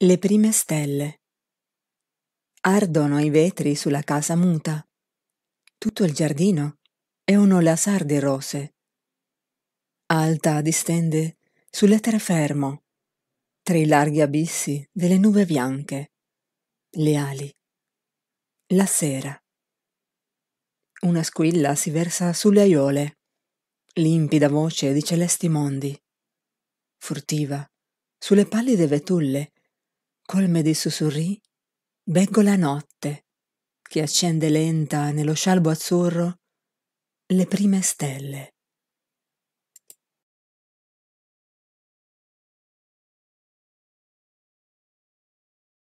Le prime stelle. Ardono i vetri sulla casa muta. Tutto il giardino è un olasar di rose. Alta distende sulle terrafermo, tra i larghi abissi delle nuve bianche, le ali. La sera. Una squilla si versa sulle aiole, limpida voce di celesti mondi. Furtiva, sulle pallide vetulle colme dei sussurri, vengo la notte che accende lenta nello scialbo azzurro le prime stelle.